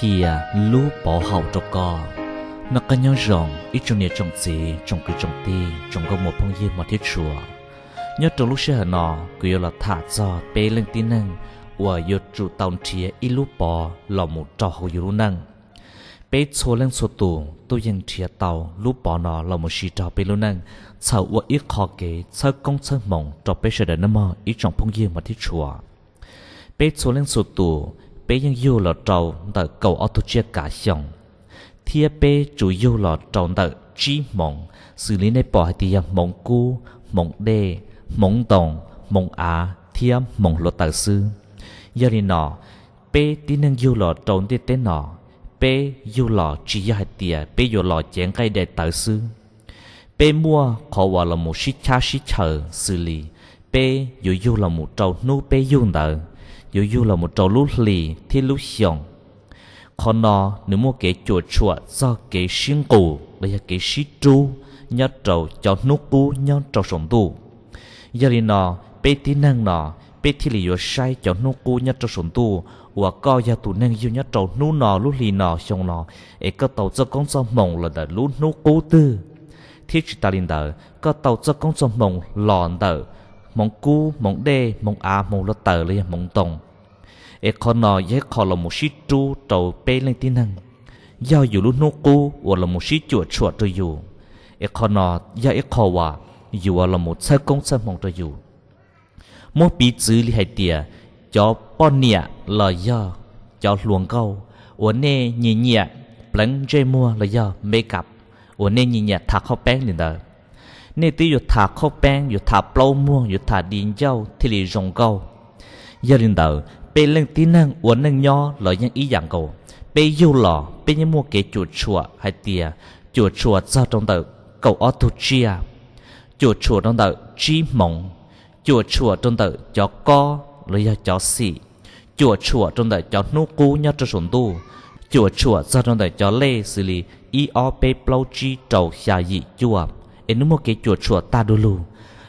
thì à, lú bỏ hậu cho co nó có nhau rộng ít trong nhà trồng gì trồng cứ trồng ti trồng có một phong yên mà thiết chùa nhớ trong lúc xe nó cứ yêu là thả cho bé lên tin năng và yêu trụ tàu chia ít lú bỏ lò một trò hậu yêu năng bé số lên số tù tôi yên chia tàu lú bỏ nọ lò một xì trò bê luôn năng sau và ít khó kế sau công sân mộng trò bê sẽ đến năm ít trong phong yên mà thiết chùa bé số lên số tù bé yang yêu là trâu tờ cầu ô tô chia cả xong thia bé chủ yêu là trâu tờ chi mong xử lý nơi bỏ thì mong cu mong đê mong tổng mong á thia mong lo tờ sư giờ thì nọ bé tí năng yêu là trâu tê tê nọ bé yêu là chi yêu hạt tiề bé yêu là chén cây để tờ sư bé mua khó hòa là một shit cha shit chờ xử lý bé yêu yêu là một trâu nô bé yêu nợ dù dù là một trò lú lì thì lú xiong còn nó nếu mua cái chùa chùa do cái xiên cổ bây giờ cái xí tru nhớ trầu cho nút cú nhớ trầu sống tu giờ đi nó bê tí năng nó bê tí lì vừa sai cho nút cú nhớ trầu sống tu và co gia tù năng yêu nhớ trầu nú nó lú lì nó xong nó ấy có tàu cho con sông mộng là đã lú nút cú tư thiết chỉ ta linh đỡ có tàu cho con sông mộng lòn đỡ mong cu mong đê mong a mong lo tờ li mong tòng e con nó ye khó là một sĩ tru trầu bê lên tí hằng do dù lúc nô cu hoặc là một sĩ chuột chuột trừ dù e con nó ya e khó hòa dù là một sơ công sơ mong trừ dù một bí chữ li hay tiề cho bọn nhẹ là do cho luồng câu uốn nè nhẹ nhẹ pleng chơi mua là do make up uốn nè nhẹ nhẹ thạc khó bé lên đời nên tí yu thả khô bèn yu thả plau mua yu thả điên dâu thì lì rồng câu giờ đến đầu bê lên tí năng uốn nâng nho lợi nhân ý dạng cầu bê yêu lò bê nhân mua kế chùa chùa hay tìa chùa chùa ra trong đầu cầu ô tô chia à. chùa chùa trong đầu chi mộng chùa chùa trong đầu cho co lợi nhân cho xì chùa chùa trong đầu cho nô cú nhau cho sổn tu chùa chùa ra trong đầu cho lê xì, lý ý ô bê plau chi trầu xà dị chùa ê nú mô kế chuột ta đô lù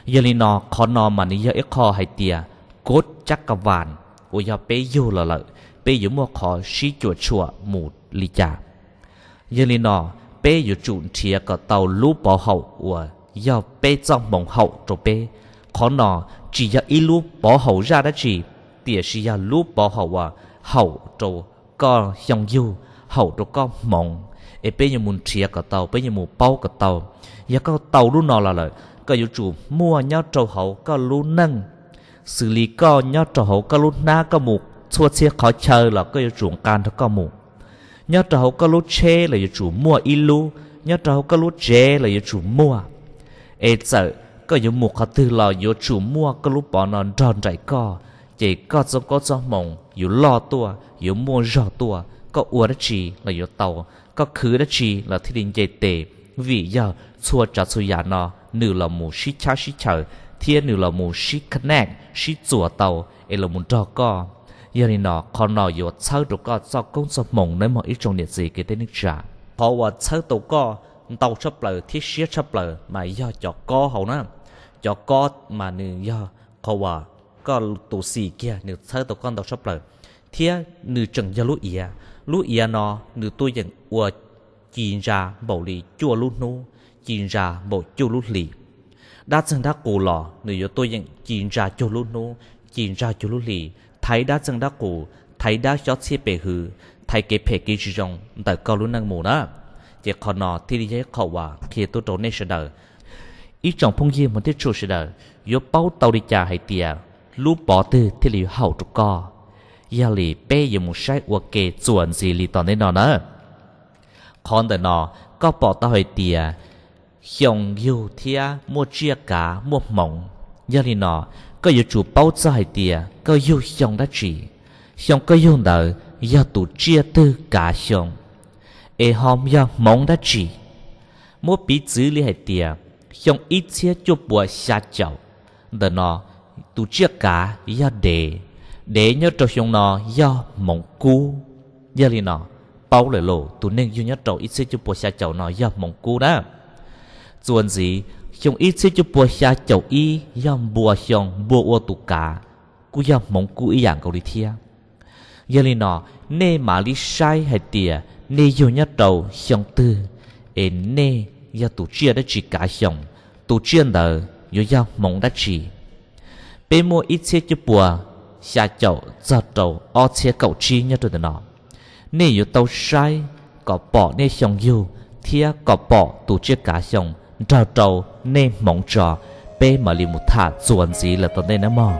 giờ lì nọ khó nọ mà ní giờ ít khó hay tìa cốt chắc cả vàn ôi giờ bé yêu là lợi bé yêu mua khó xí chuột chùa mù lì chà giờ lì nọ bé yêu chuột chia cả tàu lú bỏ hậu ủa giờ bé trong mộng hậu rồi bé khó nọ chỉ giờ ít lú hậu ra đó chỉ tìa shi giờ lú bỏ hậu à hậu rồi con xong yêu hậu rồi con mộng e pe như mun chia cả tàu pe như mu bao cả tàu ya cái tàu luôn nó là lời cái yêu chủ mua nhau trâu hậu cái luôn nâng xử lý có nhau trâu hậu cái luôn na cái mu chua che khó chơi là cái yêu chủ can thôi cái mu nhau trâu hậu cái luôn che là yêu chủ mua ilu nhau trâu hậu cái luôn chê là yêu chủ mua e sợ cái yêu mu khó tư là yêu chủ mua cái lúc bỏ nó tròn chạy co chỉ có cho có cho mong yêu lo tua yêu mua rõ tua có uất chi là yêu tàu ก็คือดัชีละที่ดินเจเตวิยาชัวจัตสุยานอหนึ่งเละมูชิชาชิเฉเทียนหนึ่งเละมูชิคะแนนชิจัวเตาเอลมุนดอก็ยานินอคอนนอยู่เชิดตก็จอกงสมงในหมออิจงเนียสีกิตินิจจาเพราะว่าเชิดตก็เตาชับเปลที่เชียชับเปลมาย่อจอกก็เขานะจอกก็มาหนึ่งย่อเขาว่าก็ตัวสีเกียหนึ่งเชิดตก็เตาชับเปลเทียหนึ่งจังยาลุเอีย lúc ia à nó nữ tôi dần ua chín ra bảo lì chua lúc nu chín ra bảo chua lúc lì đã dần đã cổ lò nữ yo tôi dần chín ra chua lúc nu chín ra chua lúc lì thấy đã dần đã cổ thấy đã chót xe bể hư thấy cái bể cái gì rong tại cao lúc năng mù đó chỉ còn nó thì đi chơi khẩu hòa khi tôi trốn nên sẽ đợi ý trọng phong diêm một tiết trụ sẽ đợi yo bao tàu đi trà hay tiệt lúc bỏ từ thì liệu hậu trục co giờ lì bê giờ một sai của kê chuẩn gì lì tòn đến nó nè còn đời nó có bỏ tao hơi tìa hiong yêu thia mua chia cá mua mộng giờ lì nó có yêu chủ bao cho hơi tìa có yêu hiong đã chỉ hiong có yêu nợ giờ tụ chia tư cá hiong e hôm giờ mộng đã chỉ mua bí chữ lì hơi tìa hiong ít chia cho bùa xa chậu đời nó tụ chia cá giờ để để nhớ trâu chúng nó do mộng cu giờ li nó bao lời lộ tụ nên duy nhất trâu ít xí chụp bùa xa chậu nó do mộng cu đó chuẩn gì xong ít xí chụp bùa xa chậu y do bùa xong bùa ô tụ cả cú do mộng cu y dạng cầu đi thia giờ li nó nê mà li sai hay tiề, nê duy nhất trâu xong tư ê nê do tụ chia đã chỉ cả xong tụ chia nợ do do mộng đã chỉ bên mua ít xí chụp bùa 下酒这周而且狗吃呢对的呢，你有都晒个 bỏ 呢上有，贴个 bỏ tổ chức cá xong, trao trâu nên mong trò, bé mà li một thả chuẩn gì là tao nên nó mò.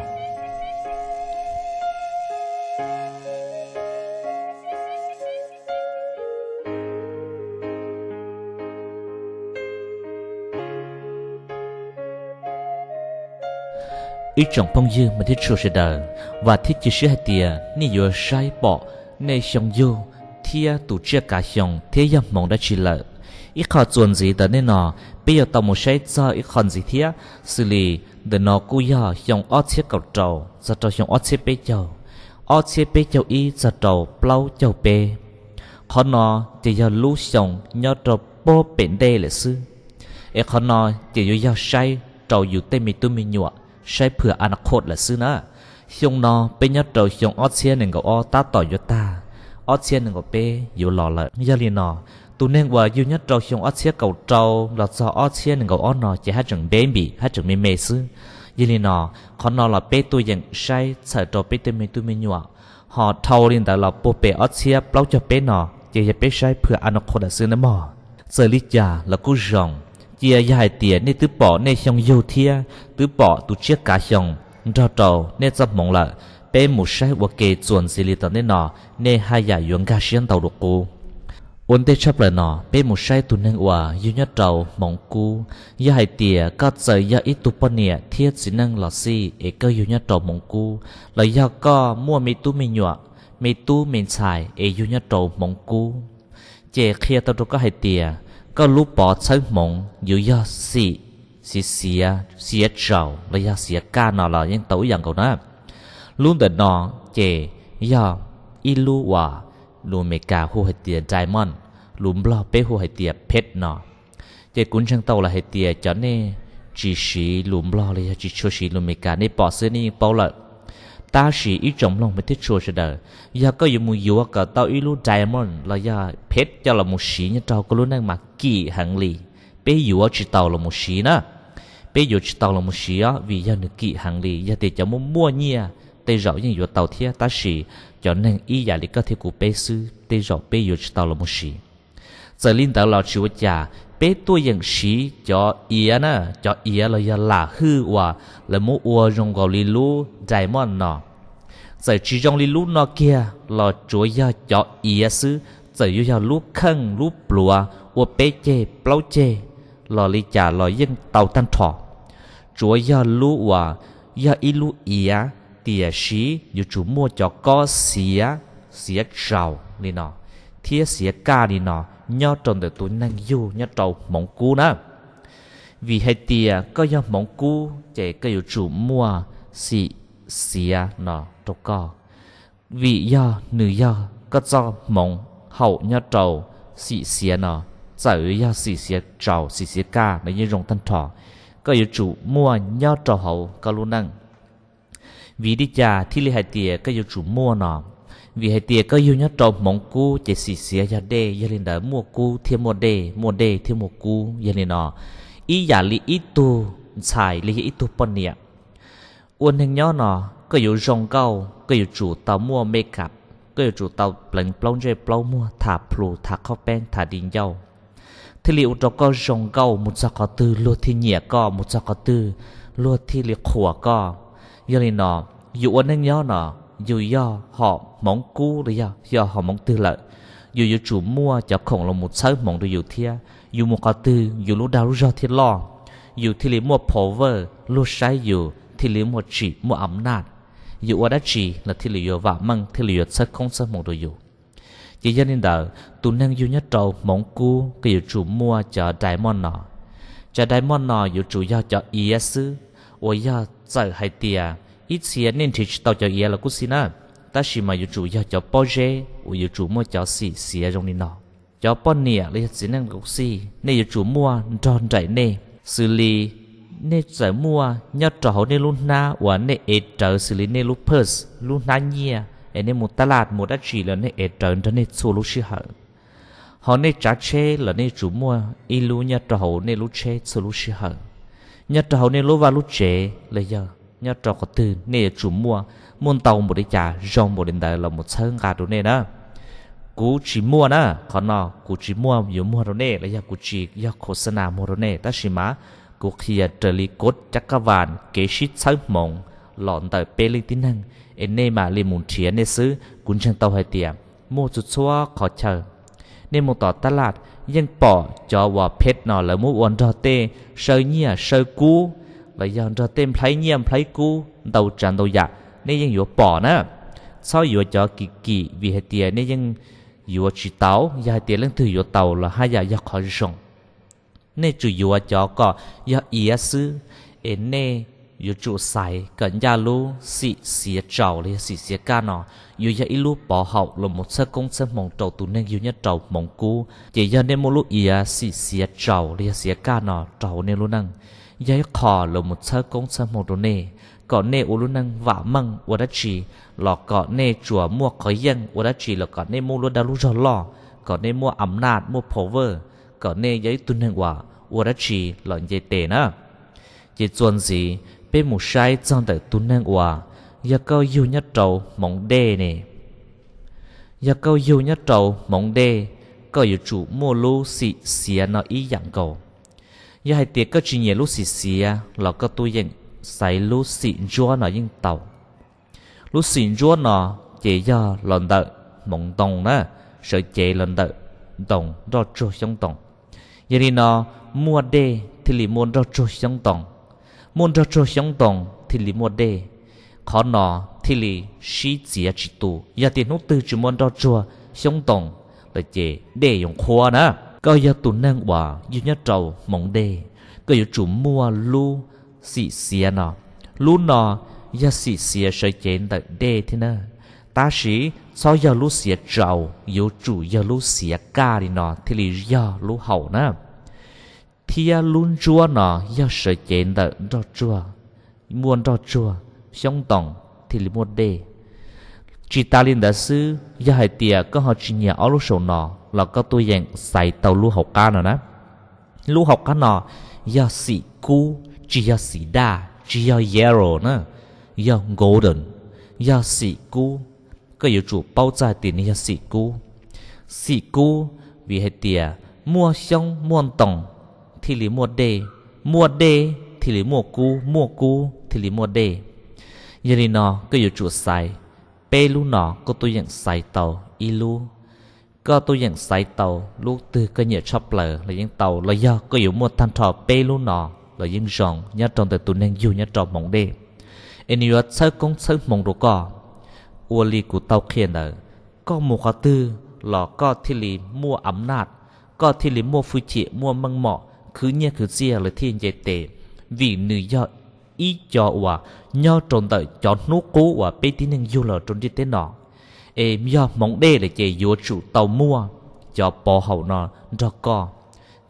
ý trọng phong dư mà thiết sổ sẽ đờ và thích chỉ sửa hai tìa ni vừa sai bỏ nên xong dư thia tụ chia cả xong thế giờ mong đã chỉ lợ ý khó chuẩn gì đó nên nọ bây giờ tao một sai cho ý còn gì thế xử lý để nó cú giờ xong ót xếp cầu trầu giờ trầu xong ót xếp bế châu ót xếp bế châu ý giờ trầu plau châu bê khó nó thì giờ lú xong nhớ trầu bố bền đê là sư ý khó nó thì giờ sai trầu dù tê mi tu mi nhụa ใช้เผื่ออนาคตแหละซื้อนะยงนอ เป็นยัดเตอชงออเชียหนึ่งกับออตาต่อยตาออเชียหนึ่งกับเปอยู่หล่อละยาลีนอตูเน่งว่าอยู่ยัดเตอชงออเชียเก่าเตาหลอดซออเชียหนึ่งกับออนอจะให้จังเบบี้ห้จังเมเมซื้อยาลีนอ ขอนอหลอเปตัวอย่างใช้เส่ตัวเปเตเมตัวเมนัวหอเทาลินแต่หลอดปูเปออเชียเปล่าจะเปนอจะจะเปใช้เผื่ออนาคตแหละซื้อนะมอเซริจาและกุจง chia dài tiền nên tứ bỏ nên xong yêu thia tứ bỏ tụ chiếc cá xong rò trầu nên dập mộng lợ bé một sai và kề chuẩn xử lý tận nên nọ nên hai giải yuan ga xiên tàu được cô ổn thế chấp lời nọ bé một sai tụ nâng ủa yêu nhất trầu mộng cu dài tiền có trời do ít tụ bận nè thiết chỉ nâng lọ si để cơ yêu nhất trầu mộng cu lời do có mua mi tu mi nhọ mi tu mi xài để yêu nhất trầu mộng cu chè kia tao đâu có hai tiền ก็รู้ปอใช้หมงอยู่ยาสิสิเสียเสียเจ้าระยะเสียก้านอเรายังตัวอย่างกันนะลุ้นแต่นอเจยออีลูว่าลูเมกาหัวไหเตียใจมอนลุมบลอเป้หัวไหเตียเพชรนอเจกุนช่างเต่าละไหเตียจอนี่จีชีลุมบลอเลยจีชัวชีลูเมกาในปอเสื้อนี่เป่าละ ta sĩ ý trọng lòng mới thích chua sẽ đời giờ có dù mùi dù cả tao ý lu diamond là giờ pet cho là một sĩ như trâu có luôn đang mà kỳ hàng lì bé dù chỉ tao là một sĩ nữa bé dù chỉ tao là một sĩ á vì giờ nữa kỳ hàng lì giờ thì cho muốn mua nhia tê rõ như dù tao thiết ta chỉ cho nên ý giả lý có thể của bé sư tê rõ bé dù chỉ tao là một sĩ giờ linh tàu là chịu trả เปตตัวยังชีจอเอียนะจอเอียเลยลาฮือว่าละมูอัวยงกอลิลูใจมอนนอใส่จีจงลิลูนอเกียลอจัวยาจอเอียซื้อใส่ยูยาลูคังลูปลัวอัวเปเจเปล่าเจลอลิจ่าลอยังเต่าตันทอจัวยาลูว่ายาอิลูเอีย เตียชีอยู่จูมัวจอกอเสียเสียเจ้านลินอเทียเสียกาลินอ nho tròn từ tuổi năng du nho trầu mộng cu đó vì hai tia có do mộng cu chạy cây yếu chủ mua xì xì à nó trâu co vì do nữ do có do mộng hậu nho trầu xì xì nó giải ưu do xì xì trầu xì xì ca nó như rồng thân thọ có yếu chủ mua nho trầu hậu có luôn năng vì đi già thì li hai tia cây yếu chủ mua nó vì hệ tiề có yêu nhất trong mong cu chỉ xì xì ra đê gia lên đó mua cu thêm mua đê mua đê thêm mua cu gia lên nó ý giả li ít tu xài li ít tu bận nè uốn hình nhỏ nó có yêu rong câu có yêu chủ tàu mua make up có yêu chủ tàu lệnh plong chơi plong mua thả plu thả khóc ben thả đình dâu thì liệu cho có rong câu một sao có tư lúa thì nhẹ co một sao có tư lúa thì liệu khủa co gia lên nó dù uốn hình nhỏ nó dù do họ mong cú rồi do do họ mong tư lợi dù dù chủ mua cho khổng là một sớm mong được dù thia dù một có tư dù lúc đau do thì lo dù thì lý mua phổ vơ lúc sai dù thì lý mua chỉ mua ấm nạt dù ở đã chỉ là thì lý dù và măng thì lý dù sớm không sớm mong được dù chỉ dân nên đỡ tu năng dù nhất trâu mong cú cái dù chủ mua cho đại môn nọ cho đại môn nọ dù chủ do cho ý sư ôi do giờ hay tiền ít xia nên thì tao cho ia là cú xin à ta chỉ mà yêu chủ yêu cho bao giờ u yêu chủ mua cho xì xia trong đi nọ cho bao nè lấy xin năng cú xì nên yêu chủ mua tròn chạy nè xử lý nên giải mua nhớ trò hậu nên luôn na và nên ế trở xử lý nên lúc pers luôn na nhia nên một ta lạt một đất chỉ là nên ế trở nên xô lúc xí hở họ nên trả chê là nên chủ mua ilu nhớ trò hậu nên lúc chê xô lúc xí hở nhớ trò hậu nên lúc và lúc chê là giờ nhớ trò có từ nè chủ mua muốn tàu một đi chả rong một đến đây là một sơn gà đồ nè đó cú chỉ mua nè còn nó cú chỉ mua nhiều mua đồ nè là giờ cú chỉ giờ khổ sân à mua đồ nè ta chỉ má cú kia trở li cốt chắc các bạn kế shit sáng mộng lọn tại bê linh tín năng em nè mà li muốn chia nè xứ cũng chẳng tàu hay tiệm mua chút xóa khó chờ nên một tỏ ta lạt dân bỏ cho vào pet nó là mua uốn trò tê sơ nhia à, sơ cú vậy giờ cho tem lấy nhiệm lấy cu đầu tràn đầu dạ nên ยังอยู่ปอนะซ้อยอยู่จอกิกิวิเหตียนี่ยังอยู่จีเตายาเตียเรื่องถืออยู่เตาละห้ายายาขอส่งนี่จู่อยู่จอก็ยาเอียซื้อเอ็นเน่อยู่จู่ใส่กันยาลูสิเสียเจ้าเลยสิเสียกานออยู่ยาอีลูปอหอกลมหมดเสกงเสมองเจ้าตุนอยู่เนี่ยเจ้ามองกูเจียนเนมลูเอียสิเสียเจ้าเลยเสียกานอเจ้าเนี่ยรู้นั่ง Yai khó lô một sơ công sơ một đồ nê Có nê ủ lô năng vả măng ua đá trì Lò có nê chùa mua khó dân ua đá trì Lò có nê mua lô đá lô rõ lò Có nê mua ẩm nạt mua power, vơ Có nê yai tuân hình quả ua đá trì lò yai tê nà Yai chuồn gì Bê mù sai trong đời tuân hình quả Yai câu yêu nhất trầu mong đê nè Yai câu yêu nhất trầu mong đê Có yêu chủ mua lô xị xìa nó ý dạng cầu ยาให้เตียก็จีเนียลูสิเสียเราก็ตัวยังใส่ลูสิจัวหน่อยยิ่งเต่าลูสิจัวหน่อเจียหลอนเดอมองตรงนะเสยเจหลอนเดอตรงรอจัวช่องตรงยานีนอมัวเดทิลิมวนรอจัวช่องตรงมวนรอจัวช่องตรงทิลิมัวเดขอหนอทิลิชีเจียจิตูยาเตียนุตือจิมวนรอจัวช่องตรงเลยเจเดยงคัวนะ có do tu nang quả duy nhất trầu mong đê có do chủ mua lu si xìa nọ lu nọ do si xìa sợi chén tại đê thế nè ta sĩ so do lu xìa trầu do chủ do lu xìa ca đi nọ thì lì do lu hậu nè thì luôn chua nọ do sợi chén tại đo chua muôn đo chua xong tổng thì lì mua đê chỉ ta linh đã sư do hai tiệc có họ chỉ nhà ở lúc sầu nọ là có tôi dạng xài tàu lưu học ca nào đó lưu học ca nào ya sĩ cu chỉ ya sĩ đa chỉ ya yero nữa ya golden ya sĩ cu cái yếu chủ bao trái tiền ya sĩ cu sĩ cu vì hệ tiền mua xong mua tổng thì lý mua đề mua đề thì lý mua cu mua cu thì lý mua đề giờ thì nó cái yếu chủ xài pelu nó có tôi dạng xài tàu ilu ก็ตัวอย่างไซเตาลูกตือก็เหยียดชอบเปลือแล้วยังเตาแล้วย่อก็อยู่มัวทันทอเปลูนอแล้วยังจองยัดจองแต่ตุนยังอยู่ยัดจองมองเดเอ็นยัดเซอร์กงเซอร์มองดูก็อวลีกูเตาเขียนเออก็มัวเขาตือหลอกก็ที่ลีมัวอำนาจก็ที่ลีมัวฟูจิมัวมังเหมาะคือเนี่ยคือเสียเลยที่เจเตวีนือย่ออีจอว่าย่อจนแต่จอนนุกูว่าไปที่นึงอยู่แล้วจนที่เต้นหนอ ê do mong đê là chạy vô chủ tàu mua cho bỏ hậu nó cho co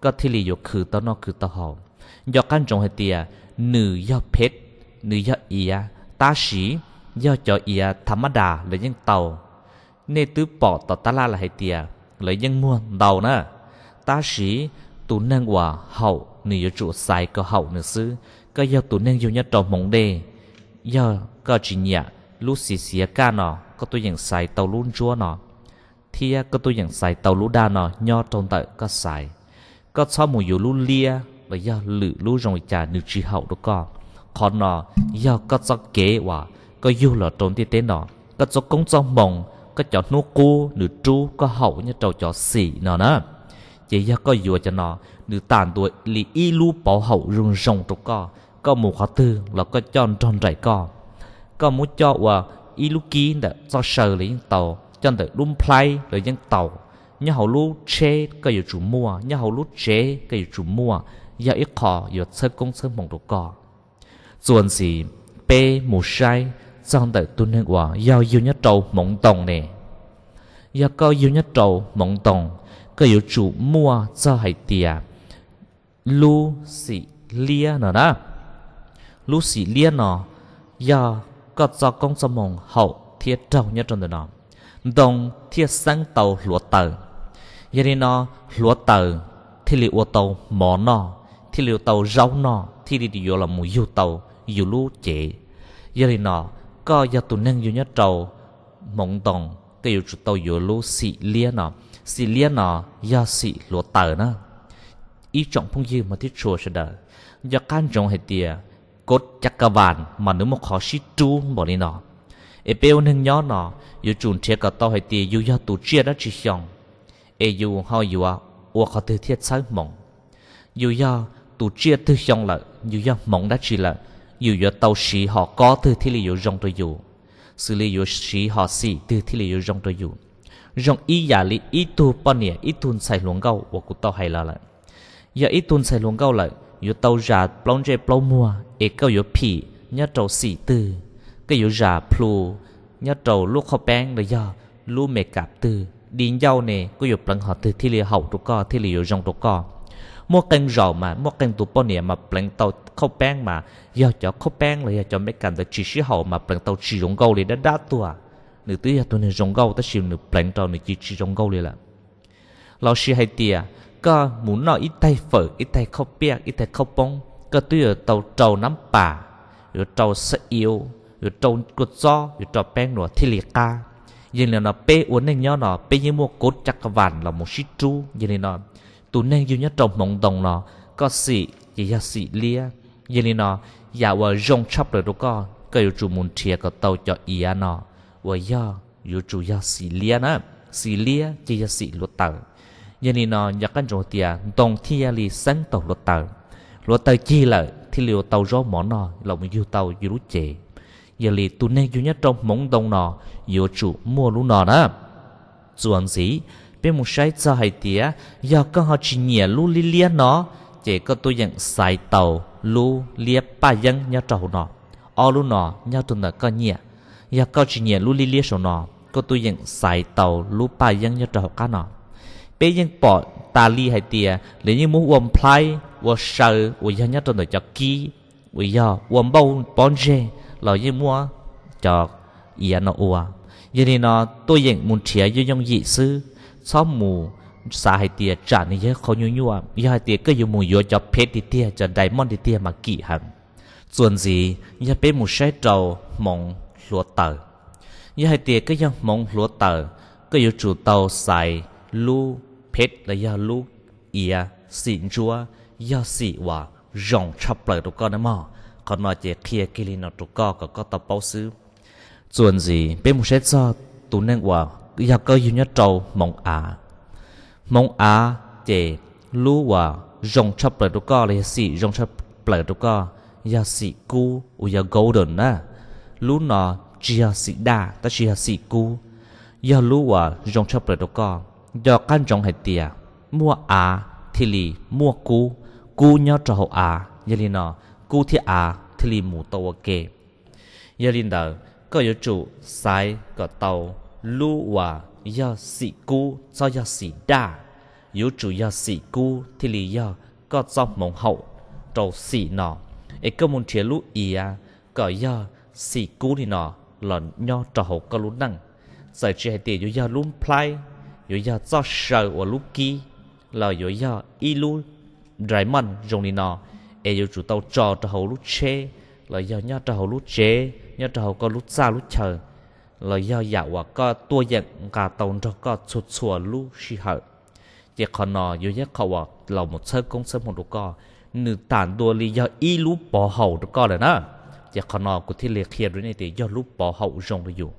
có thi lì vô khử tao nó khử tao hậu do căn trọng hệ tia nữ do pet nữ do ia ta sĩ do cho ia thắm đà là những tàu nên tứ bỏ tàu ta là hệ tia lấy những mua tàu nữa ta sĩ tụ năng hòa hậu nữ do chủ sai có hậu nữ sư có do tụ năng vô nhất trọng mong đê do có chỉ nhạc lúc xì xì ca nó có tôi nhận xài tàu luôn chúa nọ, thì có tôi nhận xài tàu lũ đa nọ, nho trong tại có xài có sau một dù lũ lia và do lự lũ rồng trà nữ trí hậu đó có còn nọ, do có cho kế và có dù là trốn tiếp tế nọ, có cho công cho mộng có cho nô cô nữ tru có hậu như trâu cho xỉ nọ nữa chỉ do có dù cho nọ, nữ tàn tuổi lì y lũ bảo hậu rung rồng đó có có một khóa tư là có cho tròn rảy có có muốn cho và iluki đó do sờ lấy những tàu cho nên đun play rồi những tàu nhớ hầu lú chê cái gì chủ mua nhớ hầu lú chê cái gì chủ mua giờ ít khó giờ sơ công sơ mong đồ cò chuẩn gì bê mù sai trong đời tu nên quả giao yêu nhất trâu mộng tổng nè giờ có yêu nhất trâu mộng tổng cái yêu chủ mua cho hay tiề lu xì lia nữa đó lu xì lia nó giờ có do công sơ mộng hậu thiết trâu nhất trong đó đồng thiết sáng tàu lúa tờ giờ đi nó lúa tờ thì liệu tàu mỏ nọ thì liệu tàu rau nọ thì đi đi vô là mùi yêu tàu yêu lú chế giờ đi nó có giờ tụ năng yêu nhất trâu mộng đồng cái yêu dù tàu yêu lú xị lia nọ xị lia nọ giờ xị lúa tờ nọ ý trọng phong dư mà thiết chùa sẽ đợi giờ can trọng hệ tiề cốt chắc cả bàn mà nếu một khó xí chú bỏ đi nó e bèo nâng nhó nó dù chùn chia cả tao hay tì dù do tù chia đã chỉ xong e dù ho dù à ua khó tư thiết sáng mộng dù do tù chia tư xong là dù do mộng đã chỉ là dù do tàu xí họ có tư thiết lý dù rong tôi dù xử lý dù xí họ xì tư thiết lý dù rong tôi dù rong ý giả lý ý tu bọn nhẹ ý tuôn xài luồng gâu của cụ tàu hay là lại giờ ý tuôn xài luồng gâu lại plong plong mua, 有刀下帮着帮我，也够有皮，nhớ trâu xì tư cái dụ giả plu nhớ trâu lúc họ bén là do lu mẹ cạp tư đi nhau nè có dụ bằng họ tư thì lì hậu tụ co thì lì dụ rong tụ co mua canh rau mà mua canh tụ bao nè mà bằng tàu không bén mà do cho không bén là do cho mấy cành tới chi sĩ hậu mà bằng tàu chỉ rong gâu lì đã đã tua nữ tứ giờ tôi nè rong gâu tới chiều nữ bằng tàu nữ chi chi rong gâu lì là lão sư hay tiệt ก็หมุนนออีไตเฝออีไตข้าวเปียกอีไตข้าวปงก็ตัวเตาเจ้าน้ำป่าหรือเจ้าสอิวหรือเจ้ากุดซ้อหรือเจ้าแป้งหนวดที่เหลียกายังเลยนอเป้อวนเองย่อนอเป้ยังมัวกดจักรวาลเราโมชิจูยังเลยนอตัวเองอยู่เนี่ยเจ้ามองดองนอก็สิยาสิเลียยังเลยนออย่าว่ายงชับเลยดูก็ก็อยู่จูมุนเทียก็เตาเจาะอียนอว่าย่ออยู่จูยาสิเลียนะสิเลียจะยาสิลุตัง nhân nó nhắc cái chỗ tiệt tông thi li sáng tàu luật tàu luật tàu chi lợi thi liệu tàu rô mỏ nó lòng yêu tàu yêu lúc chế giờ li tu nên duy nhất trong móng đông nọ yêu chủ mua lúc nọ đó chuẩn gì bên một sai cho hai tía giờ con họ chỉ nhẹ lu li liên nó chỉ có tôi nhận sai tàu lu lia ba dân nhau trầu nọ o lu nọ nhau tuần là con nhẹ giờ con chỉ nhẹ lu li liên sổ nọ có tôi nhận sai tàu lu ba dân nhau trầu cá nọ bây giờ bỏ ta li hay tiề lấy như muốn uống play uống sờ uống nhát cho nó cho kỹ uống giờ uống bao bón rê như mua cho yên nó uống giờ này nó tôi nhận muốn chia cho những dị sư xóa mù xa hay tiề trả này giờ khó nhu nhu à giờ cứ dùng mù vô cho đi tiề cho diamond đi tiề mà hẳn chuẩn gì giờ bé mù sai trầu mong lúa tờ giờ hay tiề cứ dùng mong lúa tờ cứ dùng chủ tàu xài lu pet là ya lu ia xin chua ya xì hòa rong chập lại tụ con na mò còn nói chỉ kia kia lên nó tụ con có có tập bao xứ chuẩn gì bên một xét do tụ nên hòa ya cơ duy nhất trâu mong à mong à chỉ lu hòa rong chập lại tụ con là xì rong chập lại tụ con ya xì cu u ya golden na lu nó chia xì đa ta chia xì cu ya lu hòa rong chập lại tụ con do căn trọng hệ tia mua à thì lì mua cú cú nhớ cho họ à giờ liền nó cú thì à thì lì mù tàu kê giờ liền đó có yếu chủ sai có tàu lu và giờ sĩ cú cho giờ sĩ đa yếu chủ giờ sĩ cú thì lì giờ có do mộng hậu trầu sĩ nó ấy cơ muốn chia lu ý à có giờ sĩ cú thì nọ là nho trò hậu có lu năng giải trí hệ tiền yếu giờ luôn play 有要造手我路基，là 有要一路 trái mặn dùng đi nọ, e yêu chủ tàu trò trò hậu lúc che, là do nhá trò hậu lúc che, nhá trò hậu có lúc xa lúc chờ, là do dạo và có tua giận cả tàu trò có chuột chùa lúc xì hở, chỉ còn nọ yêu nhất khẩu và là một sơ công sơ một đồ co, nữ tan đua lý do y lúc bỏ hậu đồ co rồi đó, chỉ còn nọ của thiên liệt hiện rồi này thì do lúc bỏ hậu dùng được dùng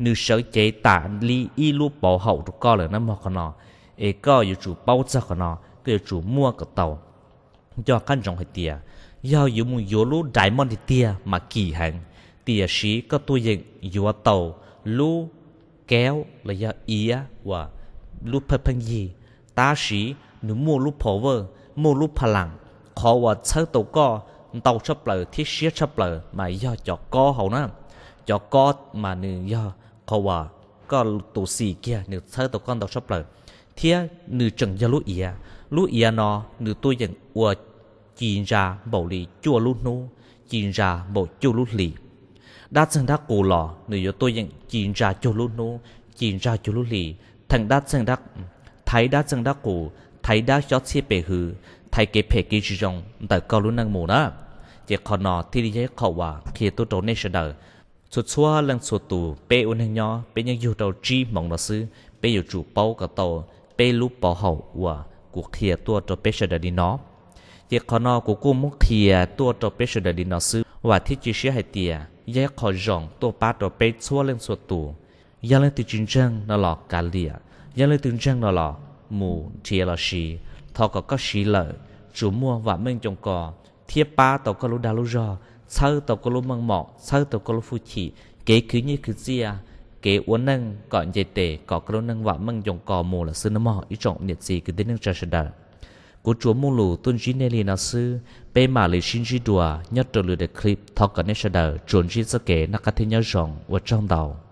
nữ sở chế tả li y lu bảo hậu rồi co là nam học nó ê có yêu chủ bao giờ con nó cái chủ mua cái tàu do căn trọng hay tia do yêu muốn yêu lu đại môn thì tia mà kỳ hàng tia sĩ có tôi dựng yêu tàu lu kéo là do ý và lu phật phân gì ta sĩ nữ mua lu phổ vơ mua lu phà lặng khó và chơi tàu co tàu chấp lời thiết sĩ chấp lời mà do cho co hậu nó cho co mà nữ do khoa có tổ sĩ kia nếu thơ tổ con đầu sắp lời thia nữ trần gia lũ ia lũ ia nó nữ tôi dần ua chín ra bảo lì chua lũ nô chín ra bảo chua lũ lì đa chân đa cổ lò nữ yo tôi dần chín ra chua lũ nô chín ra chua lũ lì thằng đa chân đa thấy đa chân đa cổ thấy đa cho xếp bề hư thấy cái phe kia rong tại cao lũ năng mù đó chỉ còn nó thì đi dễ khẩu hòa khi tôi trốn nation đời chuột xua lăng chuột tù bê ôn hình nhỏ bê những yêu đầu chi mong nó sư bê yêu chủ bao cả tàu bê lúc bao hậu và cuộc khía tua cho bê sơ đi nó ye khó nó của cô mốc khía tua cho bê sơ đi nó sư và thiết chi sĩ hay tìa ye khó rộng tua ba cho bê xua lăng chuột tù ye lên từ chính chân nó lọ cả lìa ye lên từ chân nó lọ mù chia là xì thọ có có xì lợi chủ mua và mình trồng cò, thiết ba tàu có lũ đá lũ rò sau tàu có lúc măng mỏ sau tàu có lúc phu chỉ kế cứ như cứ gì à kế uốn nâng còn dây tề có cái lúc nâng vạ măng dòng cò mồ là sư nó mỏ ý trọng nhiệt gì cứ đến nâng trà sờ của chúa mù lù tuân chí nê li nà sư bê mà lì xin chí đùa nhất trở lừa đề clip thọc cả nê sờ đà, chuẩn chí sơ kế nà cả thế nhớ rộng ở trong đầu